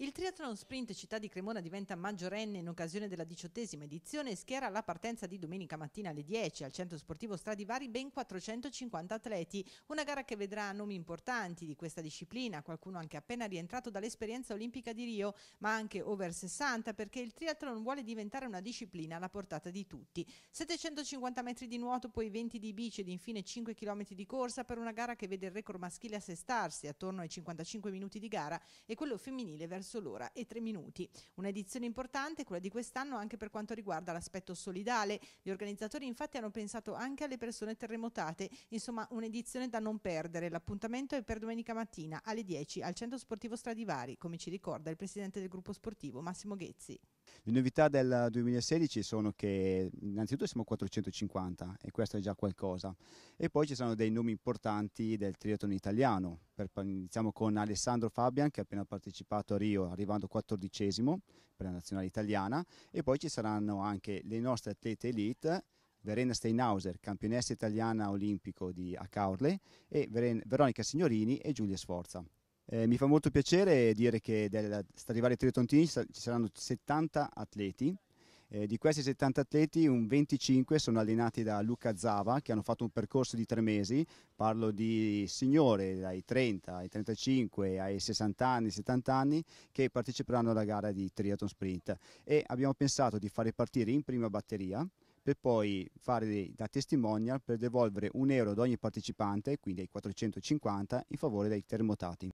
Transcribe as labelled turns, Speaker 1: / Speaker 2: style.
Speaker 1: Il triathlon sprint Città di Cremona diventa maggiorenne in occasione della diciottesima edizione e schiera la partenza di domenica mattina alle 10 al centro sportivo Stradivari ben 450 atleti, una gara che vedrà nomi importanti di questa disciplina, qualcuno anche appena rientrato dall'esperienza olimpica di Rio, ma anche over 60 perché il triathlon vuole diventare una disciplina alla portata di tutti. 750 metri di nuoto, poi 20 di bici ed infine 5 km di corsa per una gara che vede il record maschile assestarsi attorno ai 55 minuti di gara e quello femminile verso verso l'ora e tre minuti. Un'edizione importante, quella di quest'anno, anche per quanto riguarda l'aspetto solidale. Gli organizzatori infatti hanno pensato anche alle persone terremotate, insomma un'edizione da non perdere. L'appuntamento è per domenica mattina alle 10 al Centro Sportivo Stradivari, come ci ricorda il presidente del gruppo sportivo Massimo Ghezzi.
Speaker 2: Le novità del 2016 sono che innanzitutto siamo 450 e questo è già qualcosa e poi ci sono dei nomi importanti del triathlon italiano. Per, iniziamo con Alessandro Fabian che ha appena partecipato a Rio arrivando 14 per la nazionale italiana e poi ci saranno anche le nostre atlete elite Verena Steinhauser, campionessa italiana olimpico di, a Caorle, e Veronica Signorini e Giulia Sforza. Eh, mi fa molto piacere dire che della Stradivari Triathlon Team ci saranno 70 atleti. Eh, di questi 70 atleti, un 25 sono allenati da Luca Zava, che hanno fatto un percorso di tre mesi. Parlo di signore dai 30 ai 35 ai 60 anni, 70 anni, che parteciperanno alla gara di triathlon sprint. E abbiamo pensato di fare partire in prima batteria per poi fare da testimonial per devolvere un euro ad ogni partecipante, quindi ai 450, in favore dei terremotati.